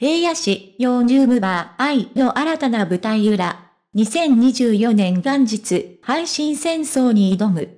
平野市用ニュームバー愛の新たな舞台裏。2024年元日、配信戦争に挑む。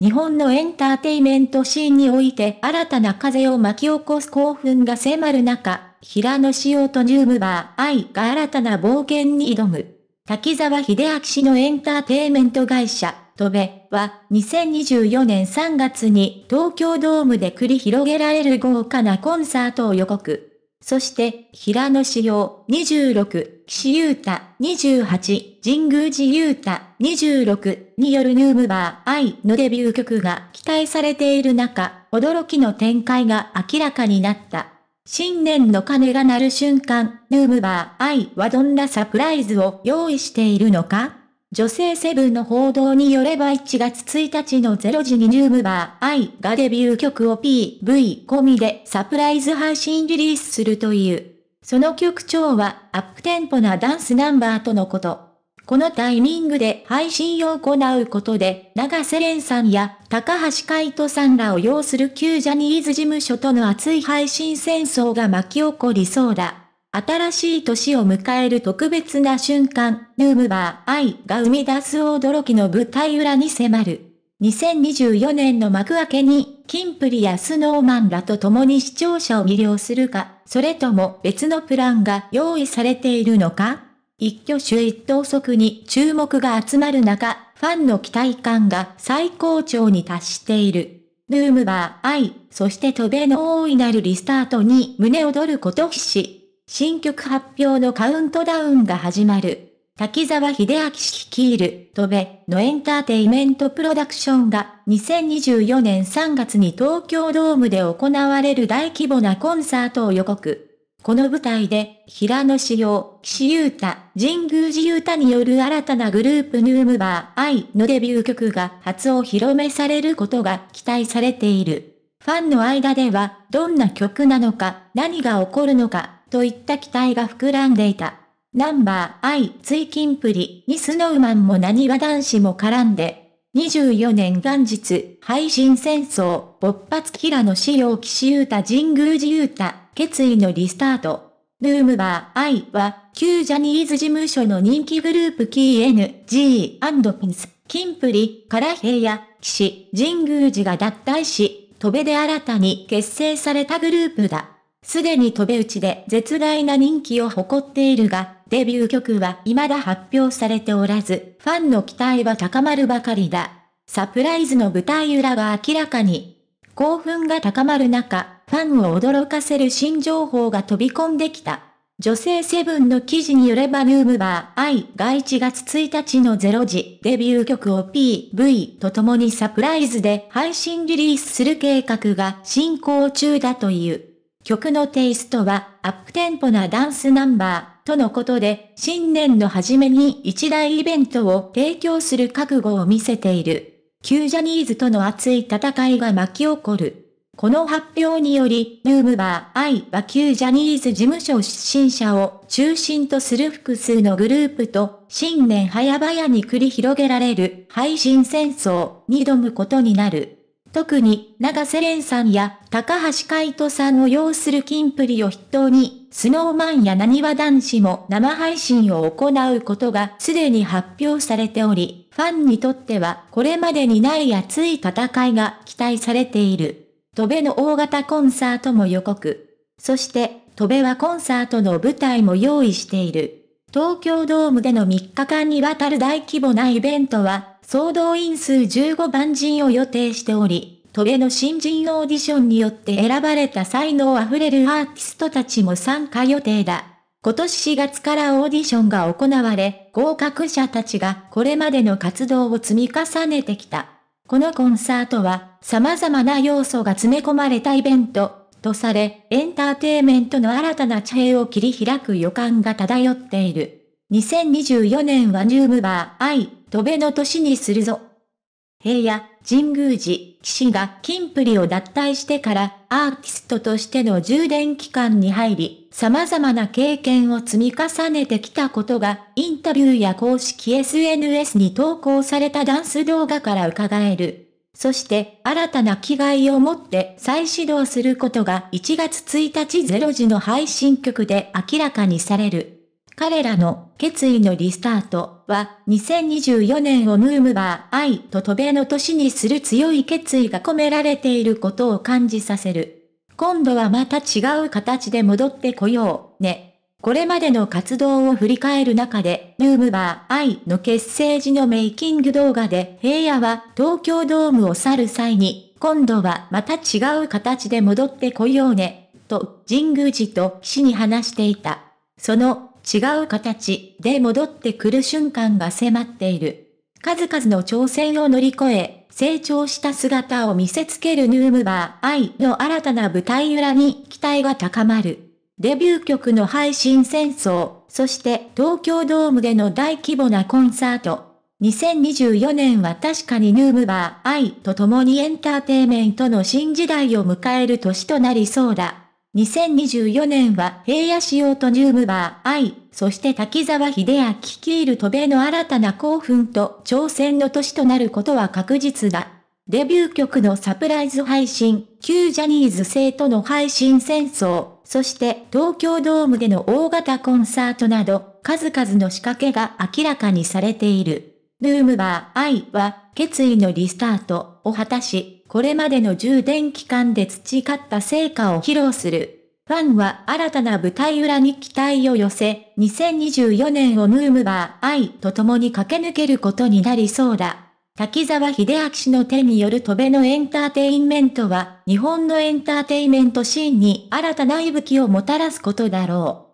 日本のエンターテイメントシーンにおいて新たな風を巻き起こす興奮が迫る中、平野仕様とニュームバー愛が新たな冒険に挑む。滝沢秀明氏のエンターテイメント会社、トベは2024年3月に東京ドームで繰り広げられる豪華なコンサートを予告。そして、平野紫耀26、岸優太28、神宮寺優太26によるニュームバー愛のデビュー曲が期待されている中、驚きの展開が明らかになった。新年の鐘が鳴る瞬間、ヌームバー愛はどんなサプライズを用意しているのか女性セブンの報道によれば1月1日の0時にニュームバー I がデビュー曲を PV 込みでサプライズ配信リリースするという。その曲調はアップテンポなダンスナンバーとのこと。このタイミングで配信を行うことで、長瀬廉さんや高橋海人さんらを擁する旧ジャニーズ事務所との熱い配信戦争が巻き起こりそうだ。新しい年を迎える特別な瞬間、ヌームバー愛が生み出す驚きの舞台裏に迫る。2024年の幕開けに、キンプリやスノーマンらと共に視聴者を魅了するか、それとも別のプランが用意されているのか一挙手一投足に注目が集まる中、ファンの期待感が最高潮に達している。ヌームバー愛、そして飛べの大いなるリスタートに胸躍ること必至。新曲発表のカウントダウンが始まる。滝沢秀明氏率いる、戸部のエンターテイメントプロダクションが、2024年3月に東京ドームで行われる大規模なコンサートを予告。この舞台で、平野志陽、岸優太、神宮寺優太による新たなグループヌームバー、愛のデビュー曲が初お披露目されることが期待されている。ファンの間では、どんな曲なのか、何が起こるのか、といった期待が膨らんでいた。ナンバー I キンプリにスノーマンも何は男子も絡んで、24年元日、配信戦争、勃発キラの使用騎士ユータ神宮寺ユータ、決意のリスタート。ヌームバー I は、旧ジャニーズ事務所の人気グループ KNG&PINS、キンプリ、から平野、騎士、神宮寺が脱退し、戸部で新たに結成されたグループだ。すでに飛べ打ちで絶大な人気を誇っているが、デビュー曲は未だ発表されておらず、ファンの期待は高まるばかりだ。サプライズの舞台裏が明らかに。興奮が高まる中、ファンを驚かせる新情報が飛び込んできた。女性セブンの記事によればヌームバーイが1月1日の0時デビュー曲を PV と共にサプライズで配信リリースする計画が進行中だという。曲のテイストはアップテンポなダンスナンバーとのことで、新年の初めに一大イベントを提供する覚悟を見せている。旧ジャニーズとの熱い戦いが巻き起こる。この発表により、ルームバー愛は旧ジャニーズ事務所出身者を中心とする複数のグループと、新年早々に繰り広げられる配信戦争に挑むことになる。特に、長瀬廉さんや、高橋海人さんを擁するキンプリを筆頭に、スノーマンや何わ男子も生配信を行うことがすでに発表されており、ファンにとってはこれまでにない熱い戦いが期待されている。戸辺の大型コンサートも予告。そして、戸辺はコンサートの舞台も用意している。東京ドームでの3日間にわたる大規模なイベントは総動員数15万人を予定しており、トゲの新人オーディションによって選ばれた才能あふれるアーティストたちも参加予定だ。今年4月からオーディションが行われ、合格者たちがこれまでの活動を積み重ねてきた。このコンサートは、様々な要素が詰め込まれたイベント、とされ、エンターテイメントの新たな地平を切り開く予感が漂っている。2024年はニュームバー、アイ、戸べの年にするぞ。平野、神宮寺、騎士が金プリを脱退してからアーティストとしての充電期間に入り、様々な経験を積み重ねてきたことが、インタビューや公式 SNS に投稿されたダンス動画から伺える。そして、新たな気概を持って再始動することが1月1日0時の配信局で明らかにされる。彼らの決意のリスタートは2024年をムームバー愛と渡米の年にする強い決意が込められていることを感じさせる。今度はまた違う形で戻ってこようね。これまでの活動を振り返る中で、ムームバー愛の結成時のメイキング動画で、平野は東京ドームを去る際に、今度はまた違う形で戻ってこようね、と、神宮寺と騎士に話していた。その違う形で戻ってくる瞬間が迫っている。数々の挑戦を乗り越え、成長した姿を見せつけるヌームバー愛の新たな舞台裏に期待が高まる。デビュー曲の配信戦争、そして東京ドームでの大規模なコンサート。2024年は確かにヌームバー愛と共にエンターテイメントの新時代を迎える年となりそうだ。2024年は平野仕様とニュームバー愛、そして滝沢秀明率いる渡米の新たな興奮と挑戦の年となることは確実だ。デビュー曲のサプライズ配信、旧ジャニーズ生との配信戦争、そして東京ドームでの大型コンサートなど、数々の仕掛けが明らかにされている。ヌームバー愛は、決意のリスタートを果たし、これまでの充電期間で培った成果を披露する。ファンは新たな舞台裏に期待を寄せ、2024年をムームバー愛と共に駆け抜けることになりそうだ。滝沢秀明氏の手による戸辺のエンターテインメントは、日本のエンターテインメントシーンに新たな息吹をもたらすことだろう。